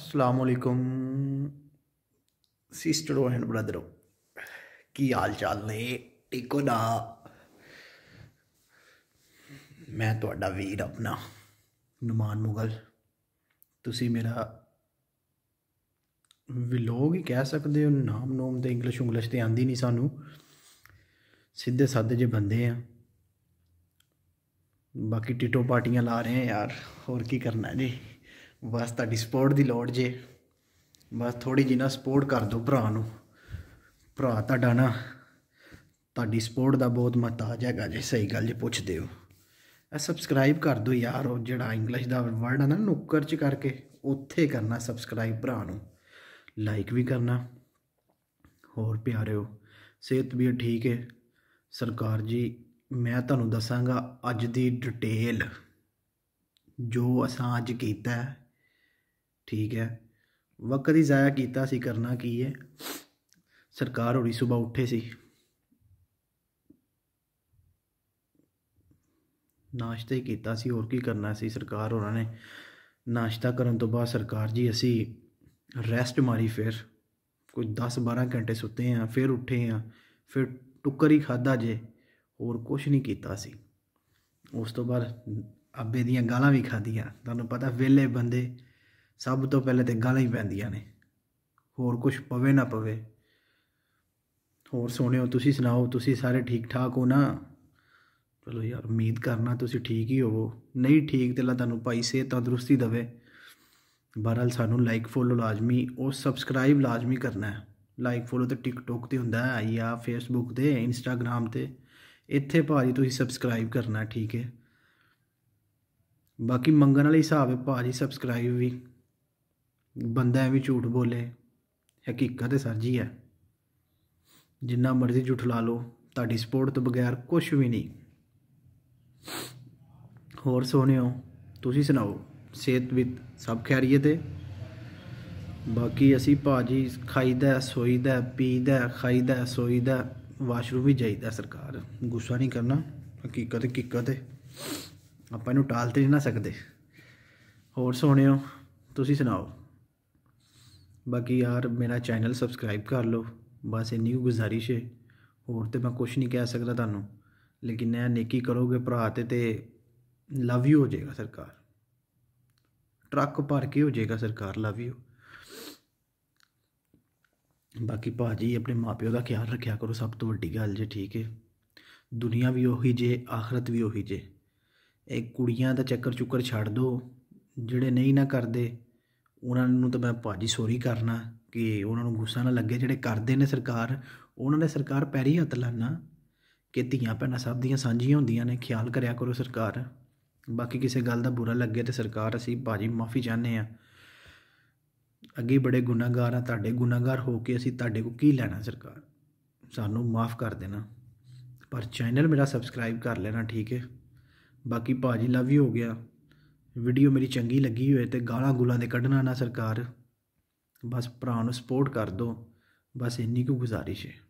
ਅਸਲਾਮੁਅਲੈਕੁਮ ਸਿਸਟਰੋ and ਬ੍ਰਦਰੋ ਕੀ ਹਾਲ ਚਾਲ ਨੇ ਟਿਕੋ ਨਾ ਮੈਂ ਤੁਹਾਡਾ ਵੀਰ ਆਪਣਾ ਨੁਮਾਨ ਮੁਗਲ ਤੁਸੀਂ ਮੇਰਾ ਲੋਕ ਹੀ ਕਹਿ ਸਕਦੇ ਹੋ ਨਾਮ ਨੋਮ ਤੇ ਇੰਗਲਿਸ਼ ਉਂਗਲਿਸ਼ ਤੇ ਆਂਦੀ ਨਹੀਂ ਸਾਨੂੰ ਸਿੱਧੇ ਸਾਦੇ ਜੇ ਬੰਦੇ ਆ ਬਾਕੀ ਟਿਟੋ ਪਾਰਟੀਆਂ ਲਾ ਰਹੇ ਆ ਯਾਰ ਹੋਰ ਕੀ ਕਰਨਾ ਜੀ ਬਸ ਤੁਹਾਡੀ ਸਪੋਰਟ ਦੀ ਲੋੜ ਜੇ ਬਸ ਥੋੜੀ ਜਿਹੀ ਨਾ ਸਪੋਰਟ ਕਰ ਦਿਓ ਭਰਾ ਨੂੰ ਭਰਾ ਤੁਹਾਡਾ ਨਾ ਤੁਹਾਡੀ ਸਪੋਰਟ ਦਾ ਬਹੁਤ ਮਹਤਾਜ ਹੈਗਾ ਜੇ ਸਹੀ ਗੱਲ ਜੇ ਪੁੱਛਦੇ ਹੋ ਐ ਸਬਸਕ੍ਰਾਈਬ ਕਰ ਦਿਓ ਯਾਰ ਉਹ ਜਿਹੜਾ ਇੰਗਲਿਸ਼ ਦਾ ਵਰਡ ਆ ਨਾ ਨੁੱਕਰ ਚ ਕਰਕੇ ਉੱਥੇ ਕਰਨਾ ਸਬਸਕ੍ਰਾਈਬ ਭਰਾ ਨੂੰ ਲਾਈਕ ਵੀ ਕਰਨਾ ਹੋਰ ਪਿਆਰਿਓ ਸਿਹਤ ਵੀ ਠੀਕ ਹੈ ਸਰਕਾਰ ਜੀ ਮੈਂ ਤੁਹਾਨੂੰ ਦੱਸਾਂਗਾ ਅੱਜ ਦੀ ਡਿਟੇਲ ਜੋ ਅਸਾਂ ਅੱਜ ਕੀਤਾ ਠੀਕ ਹੈ ਵਕਤ ਹੀ ਜ਼ਾਇਆ ਕੀਤਾ ਸੀ ਕਰਨਾ ਕੀ ਹੈ ਸਰਕਾਰ ਹੋਰੀ ਸਵੇਰ ਉੱਠੇ ਸੀ ਨਾਸ਼ਤਾ ਹੀ ਕੀਤਾ ਸੀ ਹੋਰ ਕੀ ਕਰਨਾ ਸੀ ਸਰਕਾਰ ਹੋਰਾਂ ਨੇ ਨਾਸ਼ਤਾ ਕਰਨ ਤੋਂ ਬਾਅਦ ਸਰਕਾਰ ਜੀ ਅਸੀਂ ਰੈਸਟ ਮਾਰੀ ਫਿਰ ਕੋਈ 10-12 ਘੰਟੇ ਸੁੱਤੇ ਆ ਫਿਰ ਉੱਠੇ ਆ ਫਿਰ ਟੁੱਕਰ ਹੀ ਖਾਦਾ ਜੇ ਹੋਰ ਕੁਝ ਨਹੀਂ ਕੀਤਾ ਸੀ ਉਸ ਤੋਂ ਬਾਅਦ ਅੱਬੇ ਦੀਆਂ ਗਾਲਾਂ ਵੀ ਖਾਦੀਆਂ ਤੁਹਾਨੂੰ ਪਤਾ ਵਿਹਲੇ ਬੰਦੇ ਸਭ ਤੋਂ ਪਹਿਲੇ ਤੇ ਗਾਲਾਂ ਹੀ ਪੈਂਦੀਆਂ ਨੇ ਹੋਰ ਕੁਝ ਪਵੇ ਨਾ ਪਵੇ ਹੋਰ ਸੋਹਣਿਓ ਤੁਸੀਂ ਸੁਣਾਓ ਤੁਸੀਂ ਸਾਰੇ ਠੀਕ ਠਾਕ ਹੋ ਨਾ ਚਲੋ ਯਾਰ ਉਮੀਦ ਕਰਨਾ ਤੁਸੀਂ ਠੀਕ ਹੀ ਹੋਵੋ ਨਹੀਂ ਠੀਕ ਤੇ ਲਾ ਤੁਹਾਨੂੰ ਭਾਈ ਸੇ ਤੰਦਰੁਸਤੀ ਦਵੇ ਬਹਰਾਲ ਸਾਨੂੰ ਲਾਈਕ ਫੋਲੋ ਲਾਜ਼ਮੀ ਉਹ ਸਬਸਕ੍ਰਾਈਬ ਲਾਜ਼ਮੀ ਕਰਨਾ ਹੈ ਲਾਈਕ ਫੋਲੋ ਤੇ ਟਿਕਟੋਕ ਤੇ ਹੁੰਦਾ ਹੈ ਜਾਂ ਫੇਸਬੁੱਕ ਤੇ ਇੰਸਟਾਗ੍ਰam ਤੇ ਇੱਥੇ ਭਾਜੀ ਤੁਸੀਂ ਸਬਸਕ੍ਰਾਈਬ ਕਰਨਾ ਠੀਕ ਹੈ ਬਾਕੀ ਮੰਗਣ ਵਾਲੇ ਹਿਸਾਬ ਹੈ ਭਾਜੀ ਸਬਸਕ੍ਰਾਈਬ ਵੀ ਬੰਦਾ ਐਵੇਂ ਝੂਠ ਬੋਲੇ ਹਕੀਕਤ ਸਰਜੀ ਹੈ ਜਿੰਨਾ ਮਰਜ਼ੀ ਝੂਠ ਲਾ ਲਓ ਤੁਹਾਡੀ ਸਪੋਰਟ ਤੋਂ ਬਗੈਰ ਕੁਝ ਵੀ ਨਹੀਂ ਹੋਰ ਸੋਹਣਿਓ ਤੁਸੀਂ ਸੁਣਾਓ ਸਿਹਤ ਵਿੱਚ ਸਭ ਖੈਰੀਏ ਤੇ ਬਾਕੀ ਅਸੀਂ ਭਾਜੀ ਖਾਈਦਾ ਸੋਈਦਾ ਪੀਦਾ ਖਾਈਦਾ ਸੋਈਦਾ ਵਾਸ਼ਰੂਮ ਵੀ ਜਾਈਦਾ ਸਰਕਾਰ ਗੁੱਸਾ ਨਹੀਂ ਕਰਨਾ ਹਕੀਕਤ ਹਕੀਕਤ ਹੈ ਆਪਾਂ ਇਹਨੂੰ ਟਾਲ ਤੇ ਨਹੀਂ ਨਾ ਸਕਦੇ ਹੋਰ ਸੋਹਣਿਓ ਤੁਸੀਂ ਸੁਣਾਓ ਬਾਕੀ ਯਾਰ ਮੇਰਾ ਚੈਨਲ ਸਬਸਕ੍ਰਾਈਬ ਕਰ ਲਓ ਬਸ ਇੰਨੀ ਕੁ ਗੁਜ਼ਾਰਿਸ਼ ਹੈ ਹੋਰ ਤੇ ਮੈਂ ਕੁਝ ਨਹੀਂ ਕਹਿ ਸਕਦਾ ਤੁਹਾਨੂੰ ਲੇਕਿਨ ਇਹ ਨੇਕੀ ਕਰੋਗੇ ਭਰਾ ਤੇ ਤੇ ਲਵ ਯੂ ਹੋ ਜਾਏਗਾ ਸਰਕਾਰ ਟਰੱਕ ਭਰ ਕੇ ਹੋ ਜਾਏਗਾ ਸਰਕਾਰ ਲਵ ਯੂ ਬਾਕੀ ਭਾਜੀ ਆਪਣੇ ਮਾਪਿਓ ਦਾ ਖਿਆਲ ਰੱਖਿਆ ਕਰੋ ਸਭ ਤੋਂ ਵੱਡੀ ਗੱਲ ਜੇ ਠੀਕ ਹੈ ਦੁਨੀਆ ਵੀ ਉਹੀ ਜੇ ਆਖਰਤ ਵੀ ਉਹੀ ਜੇ ਇਹ ਕੁੜੀਆਂ ਦਾ ਚੱਕਰ ਚੁੱਕਰ ਛੱਡ ਦਿਓ ਜਿਹੜੇ ਨਹੀਂ ਨਾ ਕਰਦੇ ਉਹਨਾਂ ਨੂੰ ਤਾਂ ਮੈਂ ਭਾਜੀ ਸੋਰੀ ਕਰਨਾ ਕਿ ਉਹਨਾਂ ਨੂੰ ਗੁੱਸਾ ਨਾ ਲੱਗੇ ਜਿਹੜੇ ਕਰਦੇ ਨੇ ਸਰਕਾਰ ਉਹਨਾਂ ਨੇ ਸਰਕਾਰ ਪੈਰੀ ਹੱਥ ਲਾਣਾ ਕਿ ਧੀਆਂ ਭੈਣਾਂ ਸਭ ਦੀਆਂ ਸਾਂਝੀਆਂ ਹੁੰਦੀਆਂ ਨੇ ਖਿਆਲ ਕਰਿਆ ਕਰੋ ਸਰਕਾਰ ਬਾਕੀ ਕਿਸੇ ਗੱਲ ਦਾ ਬੁਰਾ ਲੱਗੇ ਤੇ ਸਰਕਾਰ ਅਸੀਂ ਭਾਜੀ ਮਾਫੀ ਚਾਹਨੇ ਆ ਅੱਗੇ ਬੜੇ ਗੁਨਾਹਗਾਰ ਆ ਤੁਹਾਡੇ ਗੁਨਾਹਗਾਰ ਹੋ ਕੇ ਅਸੀਂ ਤੁਹਾਡੇ ਕੋ ਕੀ ਲੈਣਾ ਸਰਕਾਰ ਸਾਨੂੰ ਮਾਫ ਕਰ ਦੇਣਾ ਪਰ ਚੈਨਲ ਮੇਰਾ ਸਬਸਕ੍ਰਾਈਬ ਕਰ ਲੈਣਾ ਠੀਕ ਹੈ ਬਾਕੀ ਭਾਜੀ ਲਵ ਯੂ ਹੋ ਗਿਆ ਵੀਡੀਓ ਮੇਰੀ ਚੰਗੀ ਲੱਗੀ ਹੋਏ ਤੇ ਗਾਲਾਂ ਗੁਲਾਂ ਦੇ ਕੱਢਣਾ ਨਾ ਸਰਕਾਰ ਬਸ ਭਰਾ ਨੂੰ ਸਪੋਰਟ ਕਰ ਦਿਓ ਬਸ ਇੰਨੀ ਕੁ ਗੁਜ਼ਾਰਿਸ਼ ਹੈ